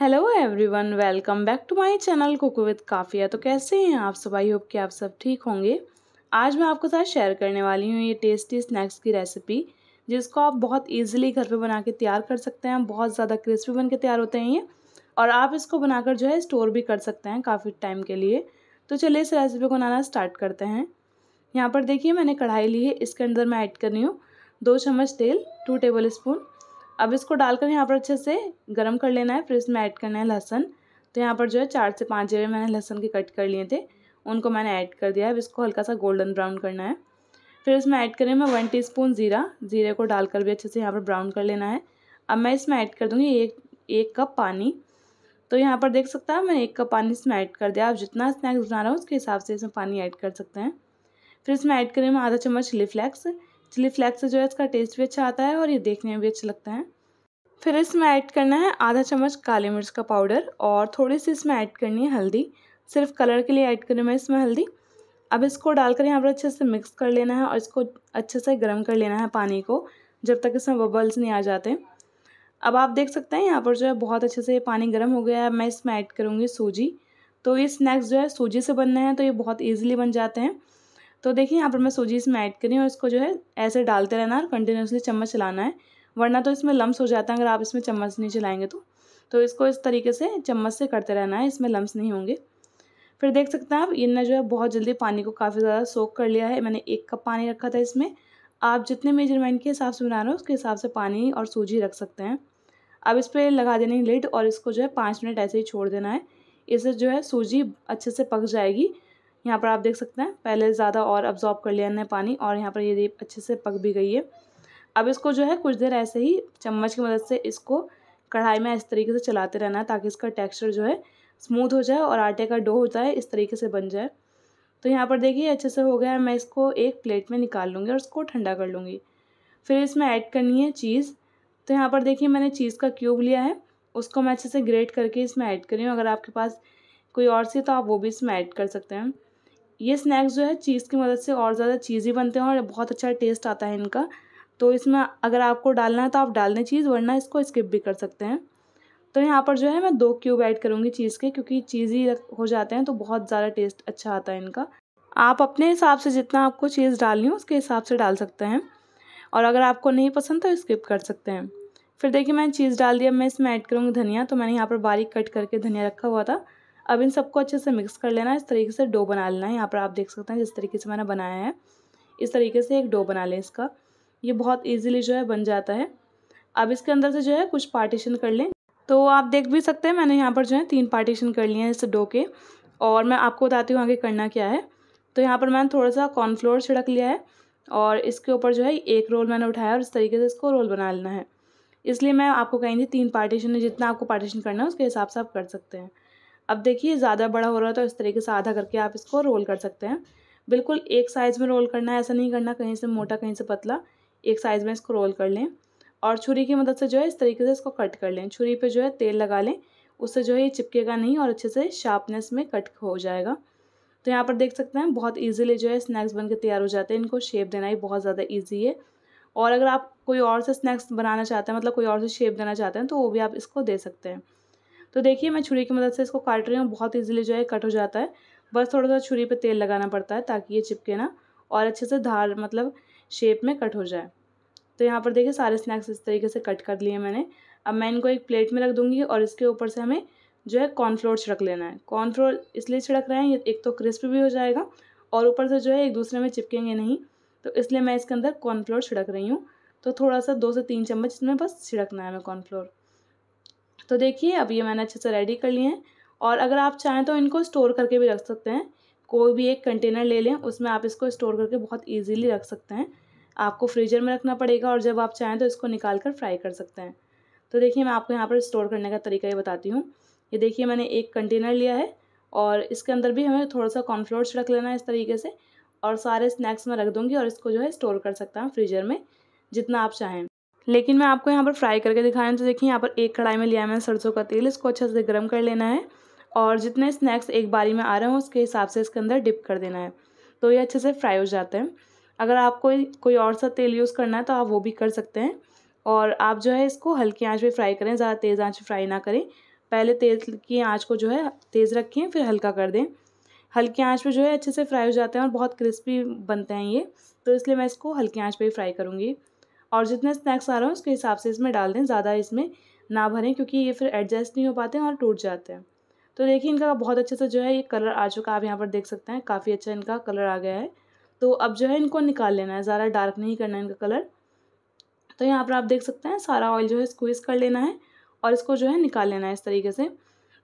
hello everyone welcome back to my channel cook with Kafia तो कैसे हैं आप सब आई होप कि आप सब ठीक होंगे आज मैं आपके साथ शेयर करने वाली हूँ ये टेस्टी स्नैक्स की रेसिपी जिसको आप बहुत इजीली घर पे बना के तैयार कर सकते हैं बहुत ज़्यादा क्रिस्पी बन के तैयार होते हैं ये और आप इसको बनाकर जो है स्टोर भी कर सकते हैं काफ़ी टाइम के लिए तो चलिए इस रेसिपी को बनाना स्टार्ट करते हैं यहाँ पर देखिए मैंने कढ़ाई ली है इसके अंदर मैं ऐड कर रही हूँ दो चम्मच तेल टू टेबल स्पून अब इसको डालकर यहाँ पर अच्छे से गर्म कर लेना है फिर इसमें ऐड करना है लहसन तो यहाँ पर जो है चार से पाँच जगह मैंने लहसन के कट कर लिए थे उनको मैंने ऐड कर दिया है अब इसको हल्का सा गोल्डन ब्राउन करना है फिर इसमें ऐड करें मैं वन स्पून ज़ीरा ज़ीरे को डालकर भी अच्छे से यहाँ पर ब्राउन कर लेना है अब मैं इसमें ऐड कर दूँगी एक एक कप पानी तो यहाँ पर देख सकता है मैंने एक कप पानी इसमें ऐड कर दिया आप जितना स्नैक्स बना रहे हो उसके हिसाब से इसमें पानी ऐड कर सकते हैं फिर इसमें ऐड करें मैं आधा चम्मच चिली फ्लेक्स चिली फ्लैक्स से जो है इसका टेस्ट भी अच्छा आता है और ये देखने में भी अच्छा लगता है फिर इसमें ऐड करना है आधा चम्मच काली मिर्च का पाउडर और थोड़ी सी इसमें ऐड करनी है हल्दी सिर्फ कलर के लिए ऐड करी मैं इसमें हल्दी अब इसको डालकर यहाँ पर अच्छे से मिक्स कर लेना है और इसको अच्छे से गर्म कर लेना है पानी को जब तक इसमें बबल्स नहीं आ जाते अब आप देख सकते हैं यहाँ पर जो है बहुत अच्छे से ये पानी गर्म हो गया है मैं इसमें ऐड करूँगी सूजी तो ये स्नैक्स जो है सूजी से बनने हैं तो ये बहुत ईजिली बन जाते हैं तो देखिए यहाँ पर मैं सूजी इसमें ऐड करी और इसको जो है ऐसे डालते रहना और कंटिन्यूसली चम्मच चलाना है वरना तो इसमें लम्स हो जाता है अगर आप इसमें चम्मच नहीं चलाएंगे तो तो इसको इस तरीके से चम्मच से करते रहना है इसमें लम्स नहीं होंगे फिर देख सकते हैं आप इनने जो है बहुत जल्दी पानी को काफ़ी ज़्यादा सोख कर लिया है मैंने एक कप पानी रखा था इसमें आप जितने मेजरमेंट के हिसाब से बना रहे हो उसके हिसाब से पानी और सूजी रख सकते हैं अब इस पर लगा देने लिड और इसको जो है पाँच मिनट ऐसे ही छोड़ देना है इससे जो है सूजी अच्छे से पक जाएगी यहाँ पर आप देख सकते हैं पहले ज़्यादा और अब्जॉर्ब कर लिया है पानी और यहाँ पर ये अच्छे से पक भी गई है अब इसको जो है कुछ देर ऐसे ही चम्मच की मदद से इसको कढ़ाई में इस तरीके से चलाते रहना है ताकि इसका टेक्स्चर जो है स्मूथ हो जाए और आटे का डो होता है इस तरीके से बन जाए तो यहाँ पर देखिए अच्छे से हो गया है मैं इसको एक प्लेट में निकाल लूँगी और इसको ठंडा कर लूँगी फिर इसमें ऐड करनी है चीज़ तो यहाँ पर देखिए मैंने चीज़ का क्यूब लिया है उसको मैं अच्छे से ग्रेट करके इसमें ऐड करी हूँ अगर आपके पास कोई और सी तो आप वो भी इसमें ऐड कर सकते हैं ये स्नैक्स जो है चीज़ की मदद से और ज़्यादा चीज़ी बनते हैं और बहुत अच्छा टेस्ट आता है इनका तो इसमें अगर आपको डालना है तो आप डाल दें चीज़ वरना इसको स्किप भी कर सकते हैं तो यहाँ पर जो है मैं दो क्यूब ऐड करूँगी चीज़ के क्योंकि चीज़ी हो जाते हैं तो बहुत ज़्यादा टेस्ट अच्छा आता है इनका आप अपने हिसाब से जितना आपको चीज़ डालनी हो उसके हिसाब से डाल सकते हैं और अगर आपको नहीं पसंद तो स्किप कर सकते हैं फिर देखिए मैंने चीज़ डाल दिया मैं इसमें ऐड करूँगी धनिया तो मैंने यहाँ पर बारीक कट करके धनिया रखा हुआ था अब इन सबको अच्छे से मिक्स कर लेना इस तरीके से डो बना लेना है यहाँ पर आप देख सकते हैं जिस तरीके से मैंने बनाया है इस तरीके से एक डो बना लें इसका ये बहुत ईजिली जो है बन जाता है अब इसके अंदर से जो है कुछ पार्टीशन कर लें तो आप देख भी सकते हैं मैंने यहाँ पर जो है तीन पार्टीशन कर लिए हैं इस डो के और मैं आपको बताती हूँ आगे करना क्या है तो यहाँ पर मैंने थोड़ा सा कॉर्नफ्लोर छिड़क लिया है और इसके ऊपर जो है एक रोल मैंने उठाया और इस तरीके से इसको रोल बना लेना है इसलिए मैं आपको कहेंगी तीन पार्टीशन है जितना आपको पार्टीशन करना है उसके हिसाब से आप कर सकते हैं अब देखिए ज़्यादा बड़ा हो रहा है तो इस तरीके से आधा करके आप इसको रोल कर सकते हैं बिल्कुल एक साइज़ में रोल करना है ऐसा नहीं करना कहीं से मोटा कहीं से पतला एक साइज़ में इसको रोल कर लें और छुरी की मदद से जो है इस तरीके से इसको कट कर लें छुरी पर जो है तेल लगा लें उससे जो है ये चिपकेगा नहीं और अच्छे से शार्पनेस में कट हो जाएगा तो यहाँ पर देख सकते हैं बहुत ईजिली जो है स्नैक्स बन के तैयार हो जाते हैं इनको शेप देना ही बहुत ज़्यादा ईजी है और अगर आप कोई और से स्नैक्स बनाना चाहते हैं मतलब कोई और से शेप देना चाहते हैं तो वो भी आप इसको दे सकते हैं तो देखिए मैं छुरी की मदद से इसको काट रही हूँ बहुत ईजिली जो है कट हो जाता है बस थोड़ा सा छुरी पर तेल लगाना पड़ता है ताकि ये चिपके ना और अच्छे से धार मतलब शेप में कट हो जाए तो यहाँ पर देखिए सारे स्नैक्स इस तरीके से कट कर लिए मैंने अब मैं इनको एक प्लेट में रख दूँगी और इसके ऊपर से हमें जो है कॉर्नफ्लोर छिड़क लेना है कॉर्नफ्लोर इसलिए छिड़क रहे हैं एक तो क्रिस्प भी हो जाएगा और ऊपर से जो है एक दूसरे में चिपकेंगे नहीं तो इसलिए मैं इसके अंदर कॉर्नफ्लोर छिड़क रही हूँ तो थोड़ा सा दो से तीन चम्मच इसमें बस छिड़कना है हमें कॉर्नफ्लोर तो देखिए अब ये मैंने अच्छे से रेडी कर लिए हैं और अगर आप चाहें तो इनको स्टोर करके भी रख सकते हैं कोई भी एक कंटेनर ले लें उसमें आप इसको स्टोर करके बहुत ईजीली रख सकते हैं आपको फ्रीजर में रखना पड़ेगा और जब आप चाहें तो इसको निकाल कर फ्राई कर सकते हैं तो देखिए मैं आपको यहाँ पर स्टोर करने का तरीका ये बताती हूँ ये देखिए मैंने एक कंटेनर लिया है और इसके अंदर भी हमें थोड़ा सा कॉर्नफ्लोर्स रख लेना है इस तरीके से और सारे स्नैक्स में रख दूँगी और इसको जो है स्टोर कर सकता हूँ फ्रीजर में जितना आप चाहें लेकिन मैं आपको यहाँ पर फ्राई करके दिखा हूँ तो देखिए यहाँ पर एक कढ़ाई में लिया मैंने सरसों का तेल इसको अच्छे से गर्म कर लेना है और जितने स्नैक्स एक बारी में आ रहे हो उसके हिसाब से इसके अंदर डिप कर देना है तो ये अच्छे से फ्राई हो जाते हैं अगर आपको कोई, कोई और सा तेल यूज़ करना है तो आप वो भी कर सकते हैं और आप जो है इसको हल्की आंच पे फ्राई करें ज़्यादा तेज़ आंच पे फ्राई ना करें पहले तेज की आंच को जो है तेज़ रखें फिर हल्का कर दें हल्की आंच पे जो है अच्छे से फ्राई हो जाते हैं और बहुत क्रिस्पी बनते हैं ये तो इसलिए मैं इसको हल्की आंच पे ही फ्राई करूँगी और जितने स्नैक्स आ रहे हैं उसके हिसाब से इसमें डाल दें ज़्यादा इसमें ना भरें क्योंकि ये फिर एडजस्ट नहीं हो पाते हैं और टूट जाते हैं तो देखिए इनका बहुत अच्छे से जो है ये कलर आ चुका है आप यहाँ पर देख सकते हैं काफ़ी अच्छा इनका कलर आ गया है तो अब जो है इनको निकाल लेना है ज़्यादा डार्क नहीं करना है इनका कलर तो यहाँ पर आप देख सकते हैं सारा ऑयल जो है स्क्वीज़ कर लेना है और इसको जो है निकाल लेना है इस तरीके से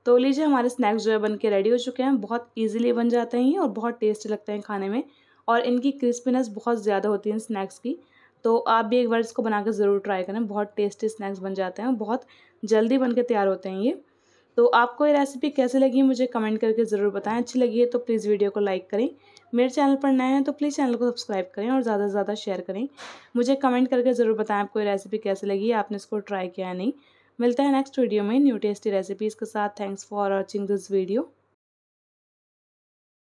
तो लीजिए हमारे स्नैक्स जो है बन के रेडी हो चुके हैं बहुत ईजिली बन जाते हैं और बहुत टेस्टी लगते हैं खाने में और इनकी क्रिस्पीनेस बहुत ज़्यादा होती है स्नैक्स की तो आप भी एक बार इसको बना ज़रूर ट्राई करें बहुत टेस्टी स्नैक्स बन जाते हैं बहुत जल्दी बन के तैयार होते हैं ये तो आपको ये रेसिपी कैसे लगी मुझे कमेंट करके ज़रूर बताएं अच्छी लगी है तो प्लीज़ वीडियो को लाइक करें मेरे चैनल पर नए हैं तो प्लीज़ चैनल को सब्सक्राइब करें और ज़्यादा से ज़्यादा शेयर करें मुझे कमेंट करके ज़रूर बताएं आपको ये रेसिपी कैसे लगी आपने इसको ट्राई किया नहीं मिलता है नेक्स्ट वीडियो में न्यू टेस्टी रेसिपीज़ के साथ thanks for watching this video